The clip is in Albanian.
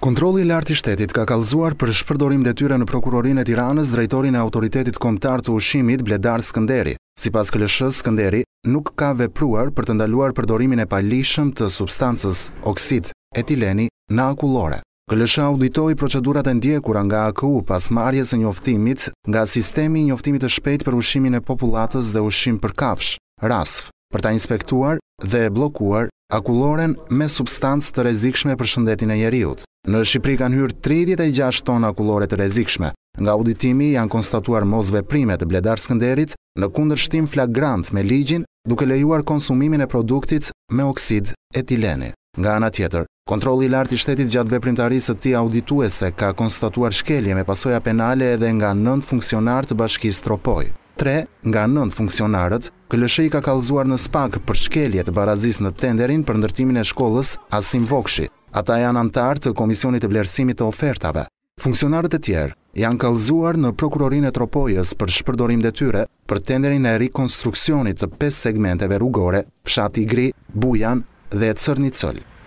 Kontrolli i lartë i shtetit ka kallëzuar për shpërdorim detyrë në prokurorinë e Tiranës drejtorin e autoritetit kombëtar të ushqimit Bledar Skënderi. Sipas KLSH-s, Skënderi nuk ka vepruar për të ndaluar përdorimin e palishëm të substancës oksid etileni në akullore. KLSH auditoi procedurat e ndjekura nga AKU pas marrjes së njoftimit nga sistemi i njoftimit të shpejtë për ushqimin e popullatës dhe ushqim për kafsh, RASF, për ta inspektuar dhe bllokuar akulloren me substancë të rrezikshme për shëndetin e njerëzit. Në Shqipëri kanë hyrë 36 tona kulore të rezikshme. Nga auditimi janë konstatuar mos veprime të bledar skënderit në kundër shtim flagrant me ligjin duke lejuar konsumimin e produktit me oksid e tileni. Nga ana tjetër, kontroli lartë i shtetit gjatë veprimtarisë të ti audituese ka konstatuar shkelje me pasoja penale edhe nga nëndë funksionar të bashkisë tropoj. Tre, nga nëndë funksionarët, këllëshej ka kalzuar në spak për shkelje të barazis në tenderin për ndërtimin e shkollës Asim vokshi. Ata janë antar të Komisionit të Vlerësimit të Ofertave. Funksionarët e tjerë janë kalzuar në Prokurorin e Tropojës për shpërdorim dhe tyre për tenderin e rekonstruksionit të 5 segmenteve rrugore, fshati gri, bujan dhe e